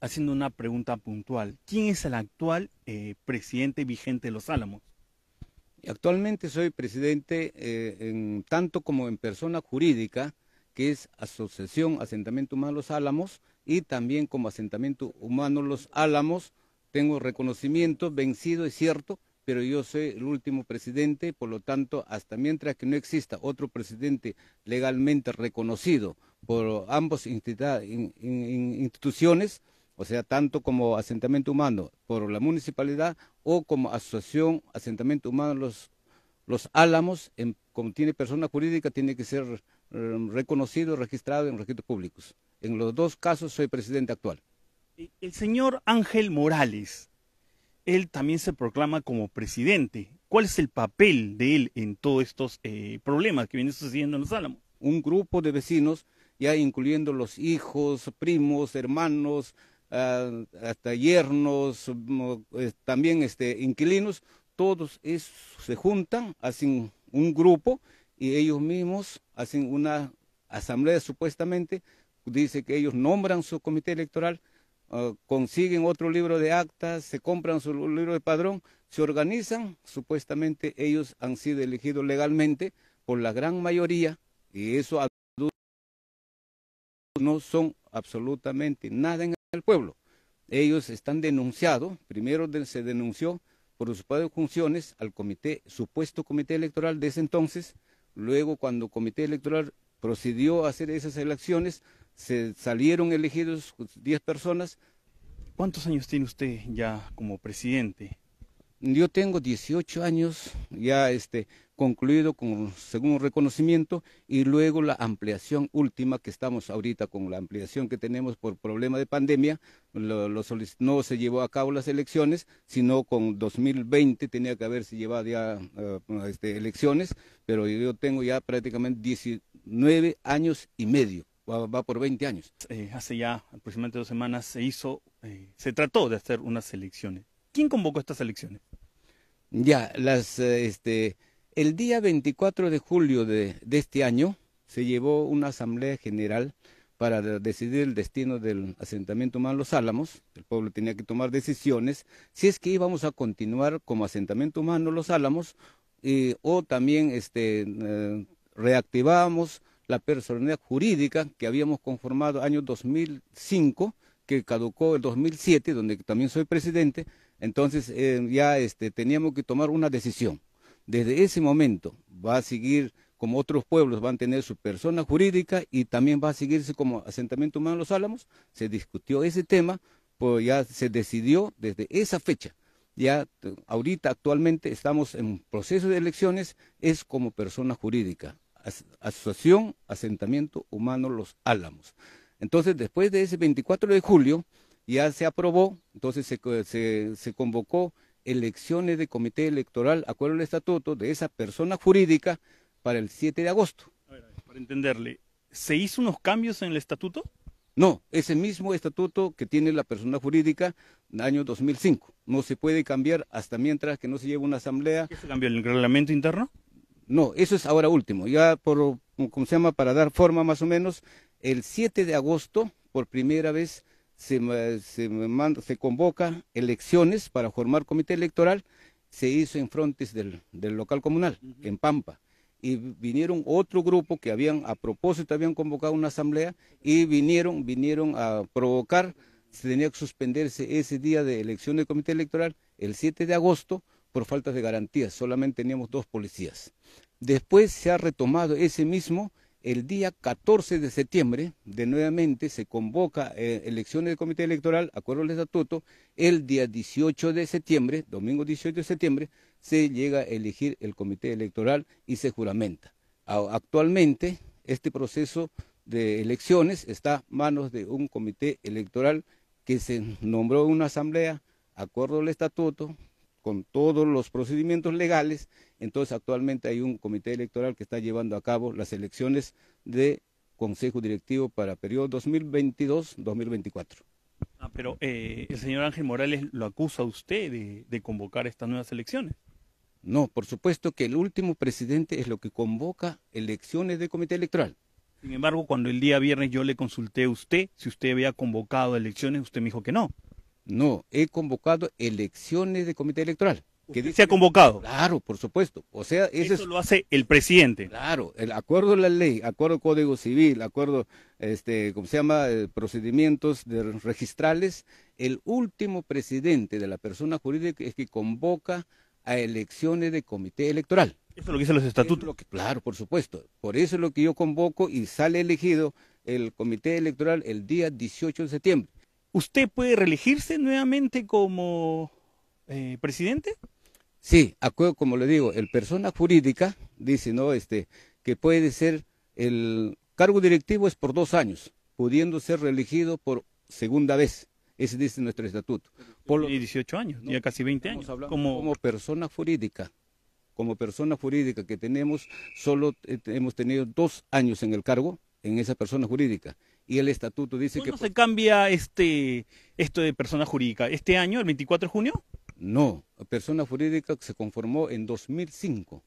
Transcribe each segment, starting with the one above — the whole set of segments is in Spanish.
haciendo una pregunta puntual. ¿Quién es el actual eh, presidente vigente de Los Álamos? Actualmente soy presidente eh, tanto como en persona jurídica, que es Asociación Asentamiento Humano Los Álamos, y también como Asentamiento Humano Los Álamos, tengo reconocimiento, vencido, es cierto, pero yo soy el último presidente, por lo tanto, hasta mientras que no exista otro presidente legalmente reconocido por ambas instituciones, o sea, tanto como asentamiento humano por la municipalidad o como asociación asentamiento humano los, los álamos, como tiene persona jurídica, tiene que ser eh, reconocido, registrado en registros públicos. En los dos casos soy presidente actual. Eh, el señor Ángel Morales, él también se proclama como presidente. ¿Cuál es el papel de él en todos estos eh, problemas que vienen sucediendo en los álamos? Un grupo de vecinos, ya incluyendo los hijos, primos, hermanos, Ah, hasta yernos, también este, inquilinos, todos se juntan, hacen un grupo y ellos mismos hacen una asamblea supuestamente, dice que ellos nombran su comité electoral, ah, consiguen otro libro de actas, se compran su libro de padrón, se organizan, supuestamente ellos han sido elegidos legalmente por la gran mayoría y eso no son absolutamente nada en el pueblo. Ellos están denunciados, primero se denunció por sus funciones al comité, supuesto comité electoral de ese entonces, luego cuando el comité electoral procedió a hacer esas elecciones, se salieron elegidos 10 personas. ¿Cuántos años tiene usted ya como presidente? Yo tengo 18 años, ya este, concluido con, según segundo reconocimiento y luego la ampliación última que estamos ahorita con la ampliación que tenemos por problema de pandemia, lo, no se llevó a cabo las elecciones, sino con 2020 tenía que haberse llevado ya eh, este, elecciones, pero yo tengo ya prácticamente 19 años y medio. Va, por 20 años. Eh, hace ya aproximadamente dos semanas se hizo, eh, se trató de hacer unas elecciones. ¿Quién convocó estas elecciones? Ya, las, este, el día 24 de julio de, este año se llevó una asamblea general para decidir el destino del asentamiento humano Los Álamos. El pueblo tenía que tomar decisiones si es que íbamos a continuar como asentamiento humano Los Álamos eh, o también este, eh, la personalidad jurídica que habíamos conformado año 2005, que caducó el 2007, donde también soy presidente. Entonces eh, ya este, teníamos que tomar una decisión desde ese momento va a seguir como otros pueblos van a tener su persona jurídica y también va a seguirse como asentamiento humano los Álamos, se discutió ese tema, pues ya se decidió desde esa fecha. Ya ahorita actualmente estamos en proceso de elecciones, es como persona jurídica, Asociación Asentamiento Humano Los Álamos. Entonces, después de ese 24 de julio, ya se aprobó, entonces se convocó elecciones de comité electoral, acuerdo al estatuto, de esa persona jurídica para el 7 de agosto. A ver, para entenderle, ¿se hizo unos cambios en el estatuto? No, ese mismo estatuto que tiene la persona jurídica año 2005. No se puede cambiar hasta mientras que no se lleve una asamblea. se cambió el reglamento interno? No, eso es ahora último. Ya por, como se llama, para dar forma más o menos, el 7 de agosto, por primera vez, se, convoca elecciones para formar comité electoral, se hizo en frontes del, local comunal, en Pampa. Y vinieron otro grupo que habían, a propósito, habían convocado una asamblea y vinieron, vinieron a provocar, se tenía que suspenderse ese día de elección del comité electoral, el 7 de agosto, por falta de garantías, solamente teníamos dos policías. Después se ha retomado ese mismo el día 14 de septiembre, de nuevamente se convoca eh, elecciones del Comité Electoral, acuerdo al estatuto, el día 18 de septiembre, domingo 18 de septiembre, se llega a elegir el Comité Electoral y se juramenta. Actualmente, este proceso de elecciones está en manos de un comité electoral que se nombró una asamblea, acuerdo al estatuto, con todos los procedimientos legales. Entonces, actualmente hay un comité electoral que está llevando a cabo las elecciones de Consejo Directivo para el periodo 2022-2024. Ah, pero eh, el señor Ángel Morales lo acusa a usted de, de convocar estas nuevas elecciones. No, por supuesto que el último presidente es lo que convoca elecciones de comité electoral. Sin embargo, cuando el día viernes yo le consulté a usted si usted había convocado elecciones, usted me dijo que no. No, he convocado elecciones de comité electoral. dice, se ha convocado? Claro, por supuesto. O sea, eso, lo hace el presidente. Claro, el acuerdo de la ley, acuerdo de código civil, acuerdo, este, ¿cómo se llama? Eh, procedimientos de registrales. El último presidente de la persona jurídica es que convoca a elecciones de comité electoral. Eso es lo que dicen los estatutos. claro, por supuesto. Por eso es lo que yo convoco y sale elegido el comité electoral el día 18 de septiembre. ¿Usted puede reelegirse nuevamente como eh, presidente? Sí, acuerdo, como le digo, el persona jurídica dice, ¿no? Este, que puede ser el cargo directivo es por dos años, pudiendo ser reelegido por segunda vez. Ese dice nuestro estatuto. Por y 18 años, ya casi 20 años. como persona jurídica como persona jurídica que tenemos, solo eh, hemos tenido dos años en el cargo en esa persona jurídica y el estatuto dice que ¿Cómo pues se cambia este, esto de persona jurídica? ¿Este año, el 24 de junio? No, persona jurídica se conformó en 2005.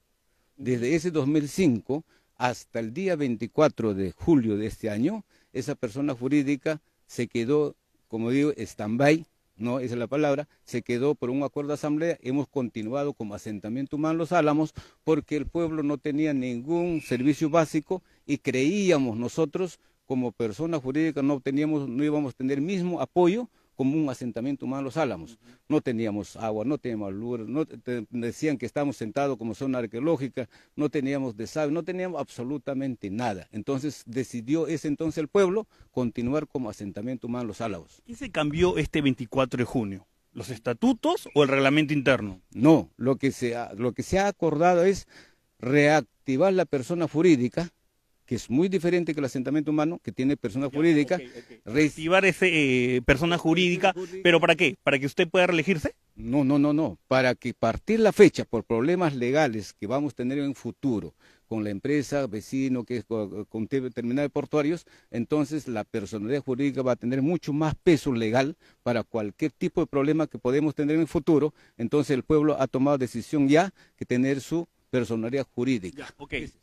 Desde ese 2005 hasta el día 24 de julio de este año, esa persona jurídica se quedó, como digo, stand-by, no, esa es la palabra, se quedó por un acuerdo de asamblea, hemos continuado como asentamiento humano los álamos, porque el pueblo no tenía ningún servicio básico y creíamos nosotros como persona jurídica no teníamos, no íbamos a tener mismo apoyo como un asentamiento humano los álamos. No teníamos agua, no teníamos luz, no decían que estábamos sentados como zona arqueológica, no teníamos desagüe, no teníamos absolutamente nada. Entonces decidió ese entonces el pueblo continuar como asentamiento humano los álamos. ¿Qué se cambió este 24 de junio? ¿Los estatutos o el reglamento interno? No, lo que se lo que se ha acordado es reactivar la persona jurídica que es muy diferente que el asentamiento humano, que tiene persona jurídica. Okay, ese eh, persona jurídica, pero ¿para qué? ¿Para que usted pueda reelegirse? No, no, no, no. Para que partir la fecha por problemas legales que vamos a tener en futuro con la empresa, vecino, que es con terminal de portuarios, entonces la personalidad jurídica va a tener mucho más peso legal para cualquier tipo de problema que podemos tener en el futuro. Entonces el pueblo ha tomado decisión ya que tener su personalidad jurídica.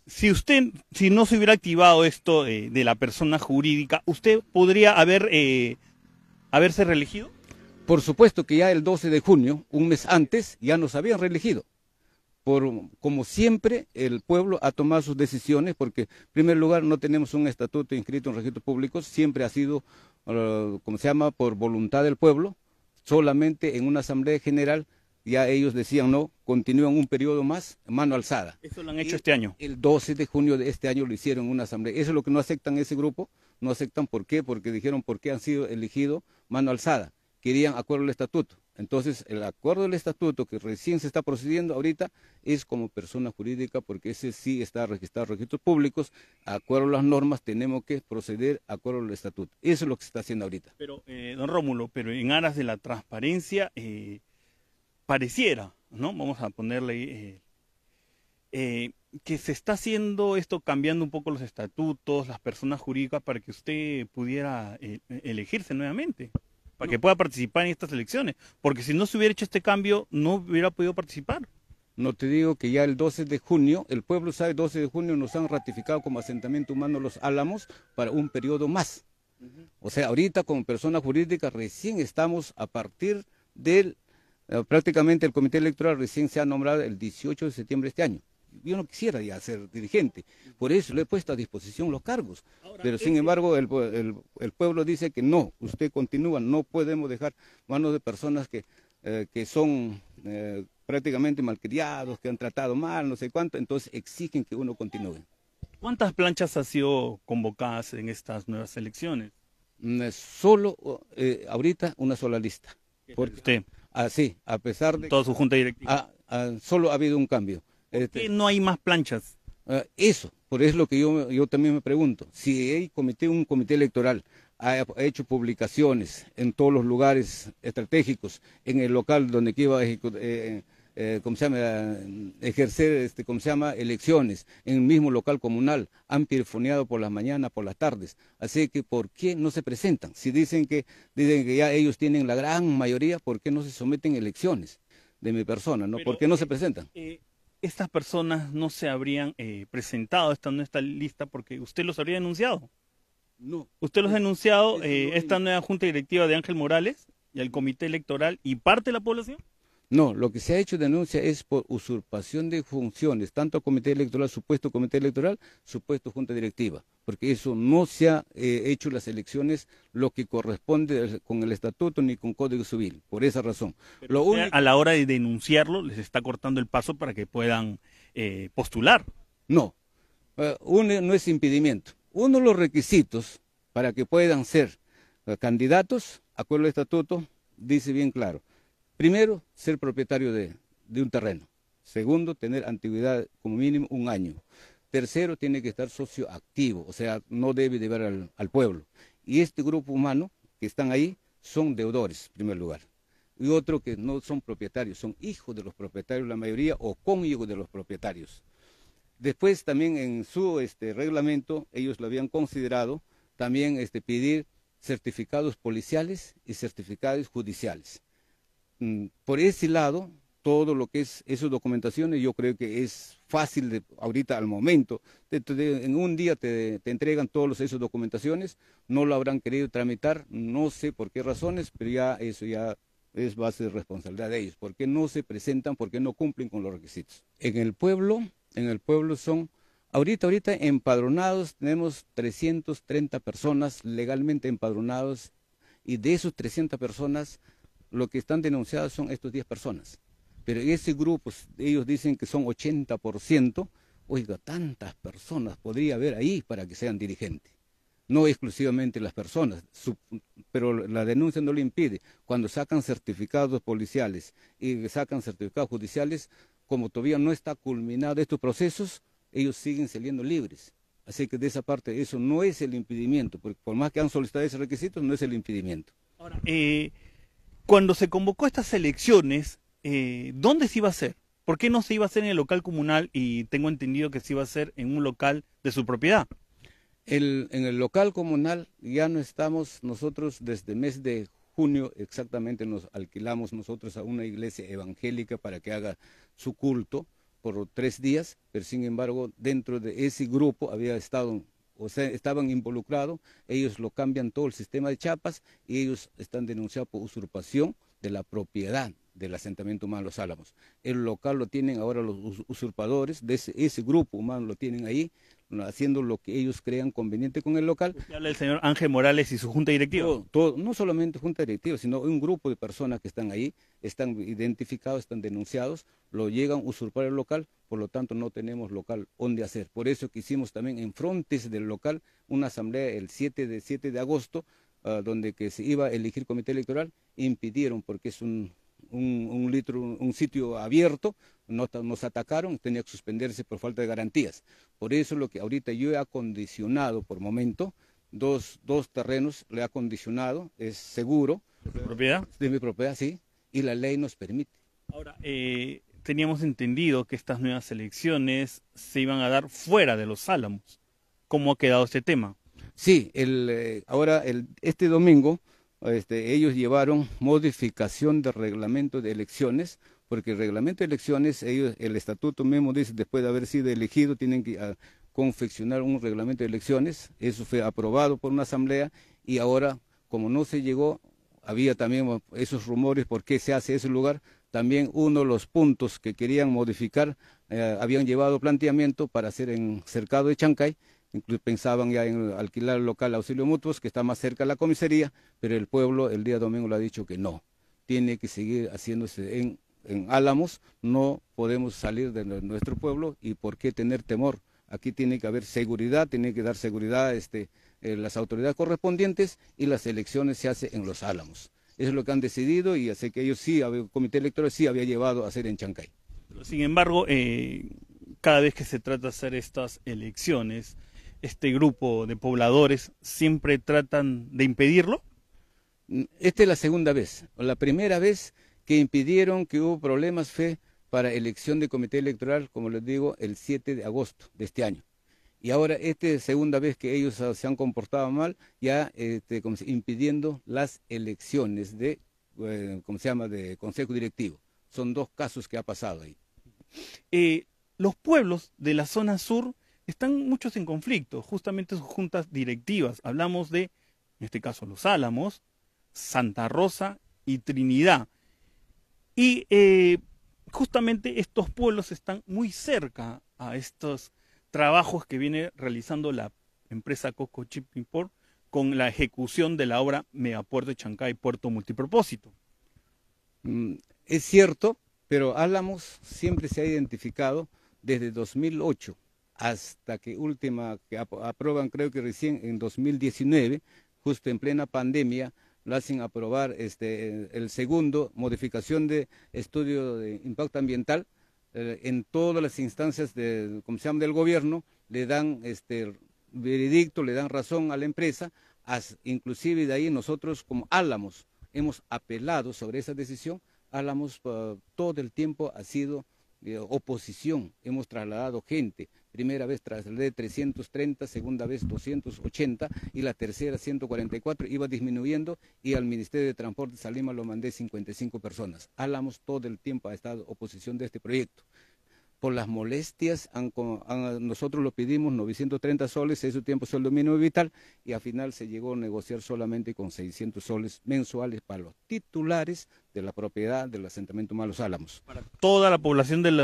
Si usted, si no se hubiera activado esto eh, de la persona jurídica, ¿usted podría haber eh, haberse reelegido? Por supuesto que ya el 12 de junio, un mes antes, ya nos habían reelegido. Por, como siempre, el pueblo ha tomado sus decisiones porque, en primer lugar, no tenemos un estatuto inscrito en registro público, siempre ha sido, eh, como se llama, por voluntad del pueblo, solamente en una asamblea general ya ellos decían no, continúan un periodo más, mano alzada. Eso lo han hecho este año. El 12 de junio de este año lo hicieron una asamblea. Eso es lo que no aceptan ese grupo, no aceptan por qué, porque dijeron por qué han sido elegidos mano alzada. Querían acuerdo al estatuto. Entonces, el acuerdo del estatuto que recién se está procediendo ahorita es como persona jurídica, porque ese sí está registrado en registros públicos. Acuerdo a las normas, tenemos que proceder acuerdo al estatuto. Eso es lo que se está haciendo ahorita. Pero, eh, don Rómulo, pero en aras de la transparencia, eh, pareciera, ¿no? Vamos a ponerle eh, eh, que se está haciendo esto cambiando un poco los estatutos, las personas jurídicas para que usted pudiera eh, elegirse nuevamente, para que pueda participar en estas elecciones, porque si no se hubiera hecho este cambio no hubiera podido participar. No te digo que ya el 12 de junio, el pueblo sabe, 12 de junio nos han ratificado como asentamiento humano los Álamos para un periodo más. O sea, ahorita como persona jurídica recién estamos a partir del eh, prácticamente el comité electoral recién se ha nombrado el 18 de septiembre de este año. Yo no quisiera ya ser dirigente, por eso le he puesto a disposición los cargos. Pero sin embargo, el, pueblo dice que no, usted continúa, no podemos dejar manos de personas que, eh, que son eh, prácticamente malcriados, que han tratado mal, no sé cuánto, entonces exigen que uno continúe. ¿Cuántas planchas ha sido convocadas en estas nuevas elecciones? Mm, solo ahorita una sola lista. Porque, usted? Así, a pesar de... Toda su junta directiva. Ah, ah, solo ha habido un cambio. Este, no hay más planchas? Ah, eso, por eso es lo que yo, yo también me pregunto. Si comité, un comité electoral ha, hecho publicaciones en todos los lugares estratégicos, en el local donde iba a ejecutar... Eh, eh, se llama? ejercer, este, se llama? elecciones en el mismo local comunal. Han pirofoneado por las mañanas, por las tardes. Así que, ¿por qué no se presentan? Si dicen que, dicen que ya ellos tienen la gran mayoría, ¿por qué no se someten a elecciones de mi persona? ¿no? ¿Por qué no eh, se presentan? Eh, estas personas no se habrían presentado, esta nueva esta lista, porque usted los habría denunciado. No. Usted los ha denunciado, esta nueva junta directiva de Ángel Morales y el comité electoral y parte de la población. No, lo que se ha hecho denuncia es por usurpación de funciones, tanto comité electoral, supuesto comité electoral, supuesto junta directiva, porque eso no se ha eh, hecho las elecciones lo que corresponde con el estatuto ni con código civil, por esa razón. A la hora de denunciarlo, les está cortando el paso para que puedan eh, postular. No, eh, no es impedimento. Uno de los requisitos para que puedan ser candidatos, acuerdo al estatuto, dice bien claro, Primero, ser propietario de, un terreno. Segundo, tener antigüedad como mínimo un año. Tercero, tiene que estar socio activo, o sea, no debe de al, al pueblo. Y este grupo humano que están ahí son deudores, en primer lugar y otro que no son propietarios, son hijos de los propietarios la mayoría o cónyugos de los propietarios. Después también en su este, reglamento ellos lo habían considerado también este, pedir certificados policiales y certificados judiciales. Mm, por ese lado, todo lo que es esas documentaciones, yo creo que es fácil de, ahorita al momento. en un día te, entregan todas esas documentaciones, no lo habrán querido tramitar, no sé por qué razones, pero ya eso ya es base de responsabilidad de ellos, porque no se presentan, porque no cumplen con los requisitos. En el pueblo, en el pueblo son, ahorita, ahorita empadronados, tenemos 330 personas legalmente empadronados, y de esos 300 personas, lo que están denunciadas son estos 10 personas. Pero ese grupo, ellos dicen que son 80%, oiga, tantas personas podría haber ahí para que sean dirigentes. No exclusivamente las personas, pero la denuncia no lo impide. Cuando sacan certificados policiales y sacan certificados judiciales, como todavía no está culminado estos procesos, ellos siguen saliendo libres. Así que de esa parte, eso no es el impedimento, porque por más que han solicitado ese requisito, no es el impedimento. Ahora, eh... Cuando se convocó estas elecciones, eh, ¿dónde se iba a hacer? ¿Por qué no se iba a hacer en el local comunal y tengo entendido que se iba a hacer en un local de su propiedad? en el local comunal ya no estamos nosotros desde el mes de junio exactamente nos alquilamos nosotros a una iglesia evangélica para que haga su culto por tres días, pero sin embargo dentro de ese grupo había estado o sea, estaban involucrados, ellos lo cambian todo el sistema de chapas y ellos están denunciados por usurpación de la propiedad del asentamiento humano Los Álamos. El local lo tienen ahora los usurpadores, de ese, grupo humano lo tienen ahí, haciendo lo que ellos crean conveniente con el local. Y habla el señor Ángel Morales y su junta directiva? no solamente junta directiva, sino un grupo de personas que están ahí, están identificados, están denunciados, lo llegan a usurpar el local, por lo tanto no tenemos local donde hacer. Por eso que hicimos también en frontes del local una asamblea el 7 de, 7 de agosto, ah, donde que se iba a elegir comité electoral, impidieron porque es un un, litro, un sitio abierto, nos, nos atacaron, tenía que suspenderse por falta de garantías. Por eso lo que ahorita yo he acondicionado por momento, dos, dos terrenos le he acondicionado, es seguro. ¿De mi propiedad? De mi propiedad, sí, y la ley nos permite. Ahora, eh, teníamos entendido que estas nuevas elecciones se iban a dar fuera de los Álamos. ¿Cómo ha quedado este tema? Sí, el, eh, ahora el, este domingo este, ellos llevaron modificación del reglamento de elecciones, porque el reglamento de elecciones, el estatuto mismo dice, después de haber sido elegido, tienen que ah, confeccionar un reglamento de elecciones, eso fue aprobado por una asamblea y ahora, como no se llegó, había también esos rumores por qué se hace ese lugar, también uno de los puntos que querían modificar, eh, habían llevado planteamiento para hacer en cercado de Chancay, incluso pensaban ya en alquilar el local Auxilio Mutuos, que está más cerca de la comisaría, pero el pueblo el día domingo lo ha dicho que no, tiene que seguir haciéndose en, Álamos, no podemos salir de nuestro pueblo y por qué tener temor. Aquí tiene que haber seguridad, tiene que dar seguridad este, eh, las autoridades correspondientes y las elecciones se hacen en Los Álamos. Eso es lo que han decidido y hace que ellos sí, el comité electoral sí había llevado a hacer en Chancay. Sin embargo, eh, cada vez que se trata de hacer estas elecciones, este grupo de pobladores siempre tratan de impedirlo? Mm, esta es la segunda vez. La primera vez que impidieron que hubo problemas fue para elección de comité electoral, como les digo, el 7 de agosto de este año. Y ahora esta es la segunda vez que ellos se han comportado mal, ya este, impidiendo las elecciones de, eh, ¿cómo se llama?, de consejo directivo. Son dos casos que ha pasado ahí. Eh, los pueblos de la zona sur están muchos en conflicto, justamente sus juntas directivas. Hablamos de, en este caso, Los Álamos, Santa Rosa y Trinidad. Y eh, justamente estos pueblos están muy cerca a estos trabajos que viene realizando la empresa Coco Chip Import con la ejecución de la obra Megapuerto de Chancay, Puerto Multipropósito. Mm, es cierto, pero Álamos siempre se ha identificado desde 2008 hasta que última, que aprueban creo que recién en 2019, justo en plena pandemia, lo hacen aprobar este, el segundo, modificación de estudio de impacto ambiental, eh, en todas las instancias de, como se llama, del gobierno, le dan este veredicto, le dan razón a la empresa, inclusive de ahí nosotros como Álamos hemos apelado sobre esa decisión, Álamos ah, todo el tiempo ha sido eh, oposición, hemos trasladado gente, primera vez trasladé 330, segunda vez 280 y la tercera 144, iba disminuyendo y al Ministerio de Transporte Salima lo mandé 55 personas. Hablamos todo el tiempo a esta oposición de este proyecto por las molestias, nosotros lo pedimos 930 soles, ese tiempo el mínimo vital, y al final se llegó a negociar solamente con 600 soles mensuales para los titulares de la propiedad del asentamiento humano Los Álamos. Para toda la población del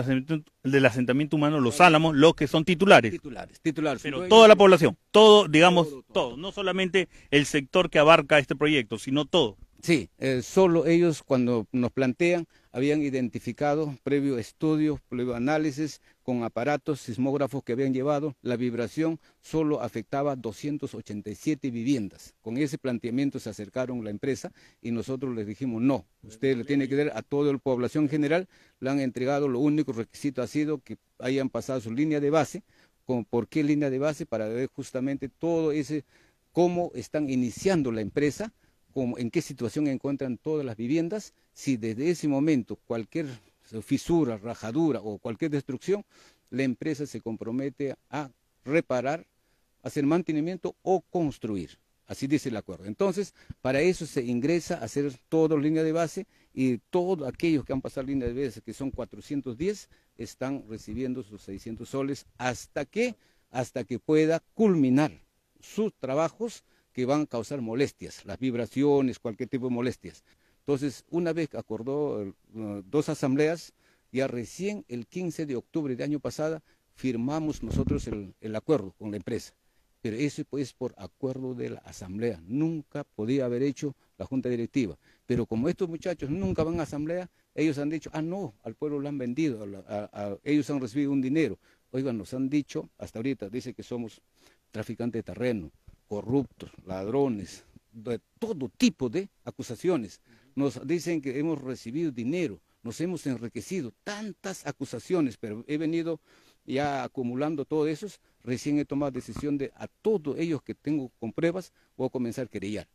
asentamiento, humano Los Álamos, los que son titulares. Titulares, titulares. Pero toda la población, todo, digamos, todo, no solamente el sector que abarca este proyecto, sino todo. Sí, eh, solo ellos cuando nos plantean habían identificado, previo estudios, previo análisis, con aparatos sismógrafos que habían llevado, la vibración solo afectaba 287 viviendas. Con ese planteamiento se acercaron la empresa y nosotros les dijimos, no, usted le tiene que dar a toda la población general, le han entregado, lo único requisito ha sido que hayan pasado su línea de base, por qué línea de base, para ver justamente todo ese, cómo están iniciando la empresa, en qué situación encuentran todas las viviendas, si desde ese momento cualquier fisura, rajadura o cualquier destrucción, la empresa se compromete a reparar, hacer mantenimiento o construir. Así dice el acuerdo. Entonces, para eso se ingresa a hacer toda línea de base y todos aquellos que han pasado línea de base, que son 410, están recibiendo sus 600 soles hasta que, hasta que pueda culminar sus trabajos que van a causar molestias, las vibraciones, cualquier tipo de molestias. Entonces, una vez acordó eh, dos asambleas, ya recién el 15 de octubre del año pasado firmamos nosotros el, acuerdo con la empresa. Pero eso es pues, por acuerdo de la asamblea. Nunca podía haber hecho la junta directiva. Pero como estos muchachos nunca van a asamblea, ellos han dicho, ah, no, al pueblo lo han vendido, ellos han recibido un dinero. Oigan, nos han dicho, hasta ahorita, dice que somos traficantes de terreno, corruptos, ladrones, de todo tipo de acusaciones. Nos dicen que hemos recibido dinero, nos hemos enriquecido, tantas acusaciones, pero he venido ya acumulando todo eso, recién he tomado decisión de a todos ellos que tengo con pruebas, voy a comenzar a querellar.